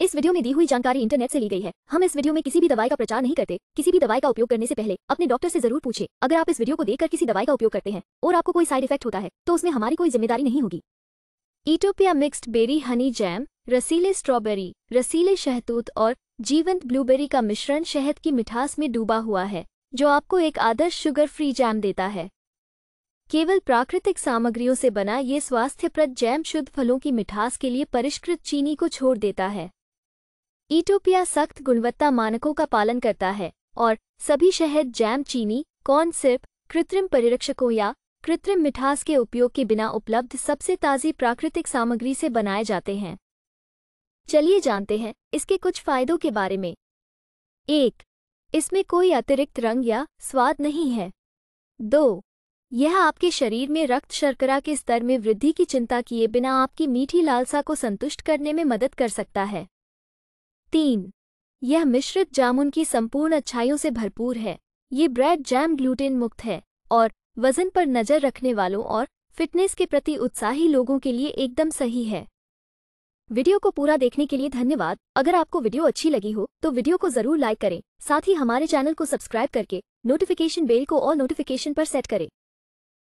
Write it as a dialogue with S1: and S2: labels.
S1: इस वीडियो में दी हुई जानकारी इंटरनेट से ली गई है हम इस वीडियो में किसी भी दवाई का प्रचार नहीं करते किसी भी दवाई का उपयोग करने से पहले अपने डॉक्टर से जरूर पूछे अगर आप इस वीडियो को देखकर किसी दवाई का उपयोग करते हैं और आपको कोई साइड इफेक्ट होता है तो उसमें हमारी कोई जिम्मेदारी नहीं होगी इटोपिया मिक्स्ड बेरी हनी जैम रसीले स्ट्रॉबेरी रसीले शहतूत और जीवंत ब्लूबेरी का मिश्रण शहद की मिठास में डूबा हुआ है जो आपको एक आदर्श शुगर फ्री जैम देता है केवल प्राकृतिक सामग्रियों से बना ये स्वास्थ्यप्रद जैम शुद्ध फलों की मिठास के लिए परिष्कृत चीनी को छोड़ देता है ईटोपिया सख्त गुणवत्ता मानकों का पालन करता है और सभी शहद जैम चीनी कॉर्न सिर्फ कृत्रिम परिरक्षकों या कृत्रिम मिठास के उपयोग के बिना उपलब्ध सबसे ताज़ी प्राकृतिक सामग्री से बनाए जाते हैं चलिए जानते हैं इसके कुछ फायदों के बारे में एक इसमें कोई अतिरिक्त रंग या स्वाद नहीं है दो यह आपके शरीर में रक्त शर्करा के स्तर में वृद्धि की चिंता किए बिना आपकी मीठी लालसा को संतुष्ट करने में मदद कर सकता है तीन यह मिश्रित जामुन की संपूर्ण अच्छाइयों से भरपूर है ये ब्रेड जैम ग्लूटेन मुक्त है और वजन पर नज़र रखने वालों और फिटनेस के प्रति उत्साही लोगों के लिए एकदम सही है वीडियो को पूरा देखने के लिए धन्यवाद अगर आपको वीडियो अच्छी लगी हो तो वीडियो को जरूर लाइक करें साथ ही हमारे चैनल को सब्सक्राइब करके नोटिफिकेशन बेल को और नोटिफिकेशन पर सेट करें